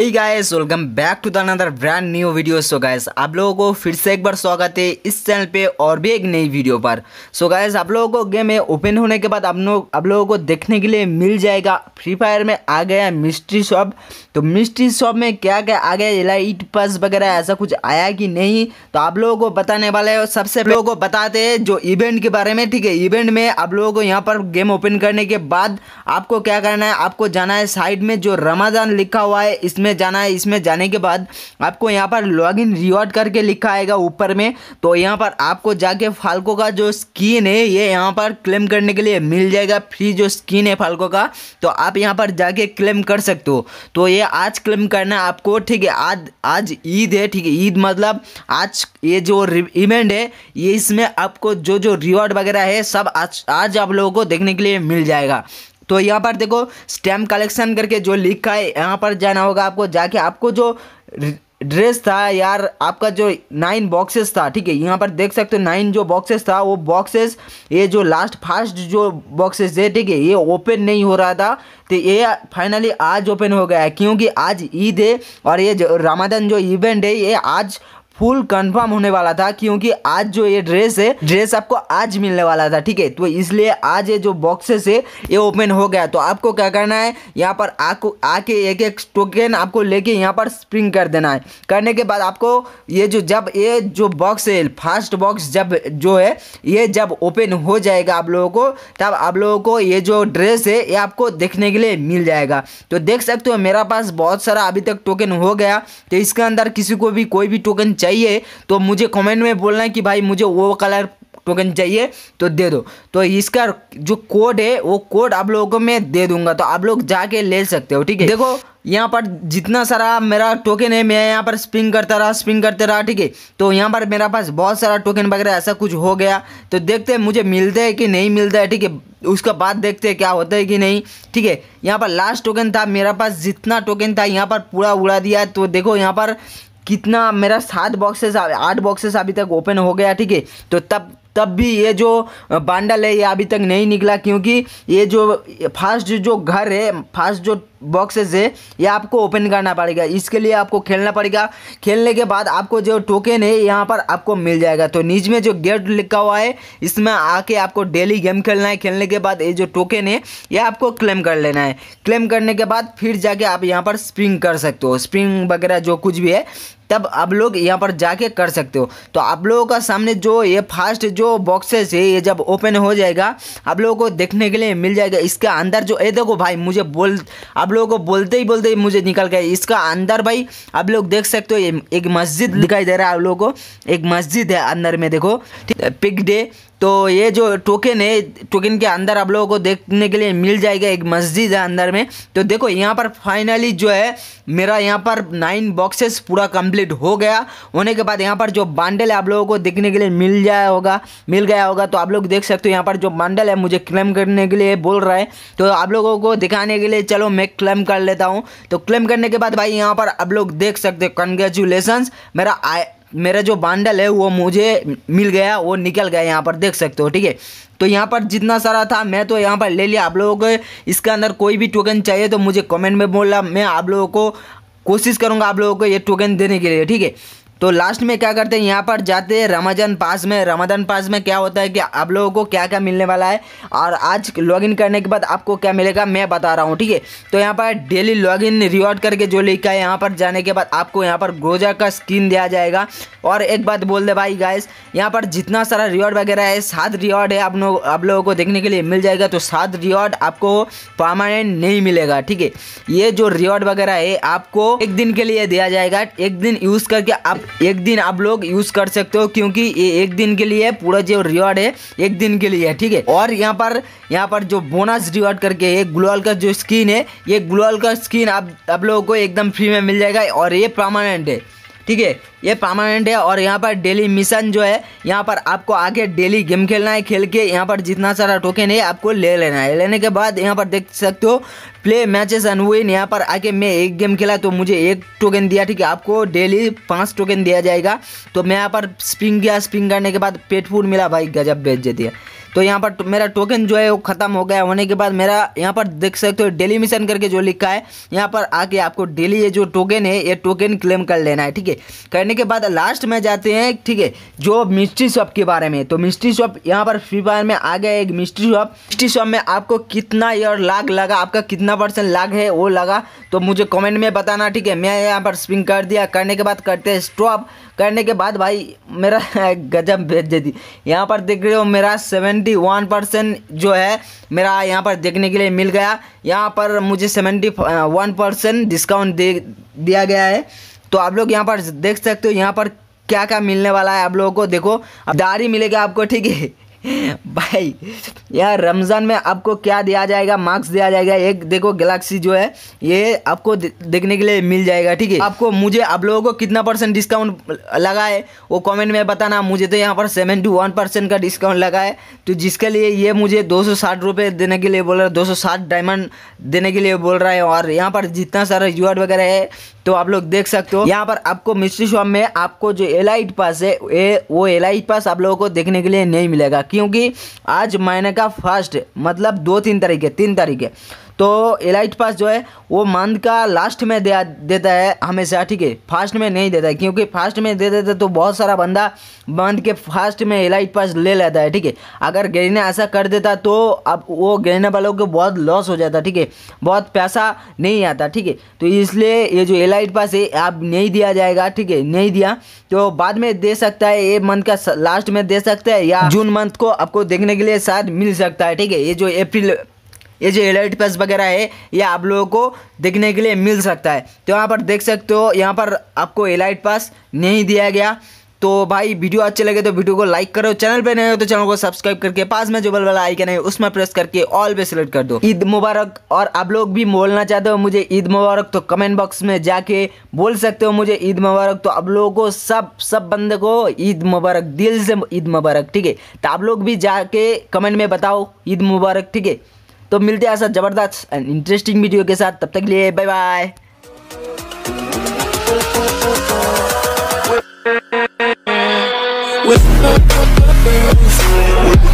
hey guys welcome back to another brand new video so guys आप लोगों को फिर से एक बार स्वागत है इस चैनल पे और भी एक नई वीडियो पर सो so गायस आप लोगों को गेम में ओपन होने के बाद आप लोग आप लोगों को देखने के लिए मिल जाएगा फ्री फायर में आ गया मिस्ट्री शॉप तो मिस्ट्री शॉप में क्या क्या आ गया एलाइट पस वगैरह ऐसा कुछ आया कि नहीं तो आप लोगों को बताने वाले और सबसे लोगों को बताते हैं जो इवेंट के बारे में ठीक है इवेंट में आप लोगों को यहाँ पर गेम ओपन करने के बाद आपको क्या करना है आपको जाना है साइड में जो रमाजान लिखा हुआ है इसमें इसमें जाना है इसमें जाने के बाद आपको यहाँ पर लॉग इन रिवॉर्ड करके लिखा आएगा ऊपर में तो यहाँ पर आपको जाके फाल्को का जो स्किन है ये यहाँ पर क्लेम करने के लिए मिल जाएगा फ्री जो स्किन है फाल्को का तो आप यहाँ पर जाके क्लेम कर सकते हो तो ये आज क्लेम करना आपको ठीक है आज आज ईद है ठीक है ईद मतलब आज ये जो इवेंट है ये इसमें आपको जो जो रिवॉर्ड वगैरह है सब आज आज आप लोगों को देखने के लिए मिल जाएगा तो यहाँ पर देखो स्टैम्प कलेक्शन करके जो लिखा है यहाँ पर जाना होगा आपको जाके आपको जो ड्रेस था यार आपका जो नाइन बॉक्सेस था ठीक है यहाँ पर देख सकते हो नाइन जो बॉक्सेस था वो बॉक्सेस ये जो लास्ट फास्ट जो बॉक्सेस है ठीक है ये ओपन नहीं हो रहा था तो ये फाइनली आज ओपन हो गया है क्योंकि आज ईद है और ये जो रामादान जो इवेंट है ये आज फुल कंफर्म होने वाला था क्योंकि आज जो ये ड्रेस है ड्रेस आपको आज मिलने वाला था ठीक है तो इसलिए आज ये जो बॉक्सेस है ये ओपन हो गया तो आपको क्या करना है यहाँ पर आके एक एक टोकन आपको लेके यहाँ पर स्प्रिंग कर देना है करने के बाद आपको ये जो जब ये जो बॉक्स है फर्स्ट बॉक्स जब जो है ये जब ओपन हो जाएगा आप लोगों को तब आप लोगों को ये जो ड्रेस है ये आपको देखने के लिए मिल जाएगा तो देख सकते हो मेरा पास बहुत सारा अभी तक टोकन हो गया तो इसके अंदर किसी को भी कोई भी टोकन चाहिए तो मुझे कमेंट में बोलना है कि भाई मुझे वो कलर टोकन चाहिए तो दे दो तो इसका जो कोड है वो कोड आप लोगों को मैं दे दूंगा तो आप लोग जाके ले सकते हो ठीक है देखो यहाँ पर जितना सारा मेरा टोकन है मैं यहाँ पर स्पिन करता रहा स्पिन करते रहा ठीक है तो यहाँ पर मेरा पास बहुत सारा टोकन वगैरह ऐसा कुछ हो गया तो देखते हैं मुझे मिलता है कि नहीं मिलता है ठीक है उसका बाद देखते हैं क्या होता है कि नहीं ठीक है यहाँ पर लास्ट टोकन था मेरा पास जितना टोकन था यहाँ पर पूरा उड़ा दिया तो देखो यहाँ पर कितना मेरा सात बॉक्सेस आठ बॉक्सेस अभी तक ओपन हो गया ठीक है तो तब तब भी ये जो बांडल है ये अभी तक नहीं निकला क्योंकि ये जो फास्ट जो घर है फास्ट जो बॉक्सेस है ये आपको ओपन करना पड़ेगा इसके लिए आपको खेलना पड़ेगा खेलने के बाद आपको जो टोकन है यहाँ पर आपको मिल जाएगा तो नीच में जो गेट लिखा हुआ है इसमें आके आपको डेली गेम खेलना है खेलने के बाद ये जो टोकन है ये आपको क्लेम कर लेना है क्लेम करने के बाद फिर जाके आप यहाँ पर स्प्रिंग कर सकते हो स्प्रिंग वगैरह जो कुछ भी है तब आप लोग यहाँ पर जाके कर सकते हो तो आप लोगों का सामने जो ये फास्ट जो बॉक्सेस है ये जब ओपन हो जाएगा आप लोगों को देखने के लिए मिल जाएगा इसके अंदर जो ये देखो भाई मुझे बोल आप लोगों को बोलते ही बोलते ही मुझे निकल गया इसका अंदर भाई आप लोग देख सकते हो एक मस्जिद दिखाई दे रहा है आप लोगों को एक मस्जिद है अंदर में देखो पिक डे तो ये जो टोकन है टोकन के अंदर आप लोगों को देखने के लिए मिल जाएगा एक मस्जिद है अंदर में तो देखो यहाँ पर फाइनली जो है मेरा यहाँ पर नाइन बॉक्सेस पूरा कंप्लीट हो गया होने के बाद यहाँ पर जो बंडल है आप लोगों को देखने के लिए मिल जाया होगा मिल गया होगा तो आप लोग देख सकते हो यहाँ पर जो बांडल है मुझे क्लेम करने के लिए बोल रहा है तो आप लोगों को दिखाने के लिए चलो मैं क्लेम कर लेता हूँ तो क्लेम करने के बाद भाई यहाँ पर आप लोग देख सकते हो कंग्रेचुलेसन्स मेरा मेरा जो बांडल है वो मुझे मिल गया वो निकल गया यहाँ पर देख सकते हो ठीक है तो यहाँ पर जितना सारा था मैं तो यहाँ पर ले लिया आप लोगों को इसके अंदर कोई भी टोकन चाहिए तो मुझे कमेंट में बोला मैं आप लोगों को कोशिश करूँगा आप लोगों को ये टोकन देने के लिए ठीक है तो लास्ट में क्या करते हैं यहाँ पर जाते हैं रमजान पास में रमजान पास में क्या होता है कि आप लोगों को क्या क्या मिलने वाला है और आज लॉगिन करने के बाद आपको क्या मिलेगा मैं बता रहा हूँ ठीक है तो यहाँ पर डेली लॉगिन रिवॉर्ड करके जो लिखा है यहाँ पर जाने के बाद आपको यहाँ पर गोजा का स्किन दिया जाएगा और एक बात बोल दे भाई गाइस यहाँ पर जितना सारा रिवॉर्ड वगैरह है सात रिवॉर्ड है आप लोग आप लोगों को देखने के लिए मिल जाएगा तो सात रिवॉर्ड आपको परमानेंट नहीं मिलेगा ठीक है ये जो रिवॉर्ड वगैरह है आपको एक दिन के लिए दिया जाएगा एक दिन यूज़ करके आप एक दिन आप लोग यूज़ कर सकते हो क्योंकि ये एक दिन के लिए पूरा जो रिवॉर्ड है एक दिन के लिए है ठीक है और यहाँ पर यहाँ पर जो बोनस रिवॉर्ड करके ये ग्लोअल का जो स्किन है ये ग्लोअल का स्किन आप आप लोगों को एकदम फ्री में मिल जाएगा और ये परमानेंट है ठीक है ये परमानेंट है और यहाँ पर डेली मिशन जो है यहाँ पर आपको आगे डेली गेम खेलना है खेल के यहाँ पर जितना सारा टोकन है आपको ले लेना है लेने के बाद यहाँ पर देख सकते हो प्ले मैचेस एंड विन यहाँ पर आके मैं एक गेम खेला तो मुझे एक टोकन दिया ठीक है आपको डेली पाँच टोकन दिया जाएगा तो मैं यहाँ पर स्पिंग गया स्पिंग करने के बाद पेट फूड मिला भाई गजब बेच दिया तो यहाँ पर मेरा टोकन जो है वो खत्म हो गया होने के बाद मेरा यहाँ पर देख सकते हो डेली मिशन करके जो लिखा है यहाँ पर आके आपको डेली ये जो टोकन है ये टोकन क्लेम कर लेना है ठीक है करने के बाद लास्ट में जाते हैं ठीक है जो मिस्ट्री शॉप के बारे में तो मिस्ट्री शॉप यहाँ पर फ्री फायर में आ गया एक मिस्ट्री शॉप मिस्ट्री शॉप में आपको कितना ईयर लाख लगा आपका कितना परसेंट लाग है वो लगा तो मुझे कमेंट में बताना ठीक है मैं यहाँ पर स्पिन कर दिया करने के बाद करते हैं स्टॉप करने के बाद भाई मेरा गजब भेज दे दी यहाँ पर देख रहे हो मेरा सेवेंटी वन परसेंट जो है मेरा यहाँ पर देखने के लिए मिल गया यहाँ पर मुझे सेवेंटी वन परसेंट डिस्काउंट दे दिया गया है तो आप लोग यहाँ पर देख सकते हो यहाँ पर क्या क्या मिलने वाला है आप लोगों को देखो दाढ़ी मिलेगा आपको ठीक है भाई यार रमज़ान में आपको क्या दिया जाएगा मार्क्स दिया जाएगा एक देखो गैलेक्सी जो है ये आपको देखने के लिए मिल जाएगा ठीक है आपको मुझे आप लोगों को कितना परसेंट डिस्काउंट लगा है वो कमेंट में बताना मुझे तो यहाँ पर सेवन टू वन परसेंट का डिस्काउंट लगा है तो जिसके लिए ये मुझे दो सौ साठ रुपये देने के लिए बोल रहा है दो सौ साठ डायमंड देने के लिए बोल रहा है और यहाँ पर जितना सारा यूआर वगैरह है तो आप लोग देख सकते हो यहाँ पर आपको मिस्ट्री शॉप में आपको जो एलाइट पास है ए, वो एलाइट पास आप लोगों को देखने के लिए नहीं मिलेगा क्योंकि आज महीने का फर्स्ट मतलब दो तीन तारीख है तीन तारीख है तो एलाइट पास जो है वो मंथ का लास्ट में दे देता है हमेशा ठीक है फास्ट में नहीं देता है क्योंकि फास्ट में दे देता है तो बहुत सारा बंदा मंथ के फास्ट में एलाइट पास ले लेता है ठीक है अगर गहने ऐसा कर देता तो अब वो गहने वालों को बहुत लॉस हो जाता ठीक है बहुत पैसा नहीं आता ठीक है तो इसलिए ये जो एलाइट पास है आप नहीं दिया जाएगा ठीक है नहीं दिया तो बाद में दे सकता है ये मंथ का लास्ट में दे सकता है या जून मंथ को आपको देखने के लिए शायद मिल सकता है ठीक है ये जो अप्रैल ये जो एलर्ट पैस वगैरह है ये आप लोगों को देखने के लिए मिल सकता है तो यहाँ पर देख सकते हो यहाँ पर आपको एलाइट पास नहीं दिया गया तो भाई वीडियो अच्छे लगे तो वीडियो को लाइक करो चैनल पे नए हो तो चैनल को सब्सक्राइब करके पास में जो बल वाला आइकन है उसमें प्रेस करके ऑल पे सिलेक्ट कर दो ईद मुबारक और आप लोग भी बोलना चाहते हो मुझे ईद मुबारक तो कमेंट बॉक्स में जाके बोल सकते हो मुझे ईद मुबारक तो आप लोगों को सब सब बंदे को ईद मुबारक दिल से ईद मुबारक ठीक है तो आप लोग भी जाके कमेंट में बताओ ईद मुबारक ठीक है तो मिलते हैं ऐसा ज़बरदस्त एंड इंटरेस्टिंग वीडियो के साथ तब तक लिए बाय बाय with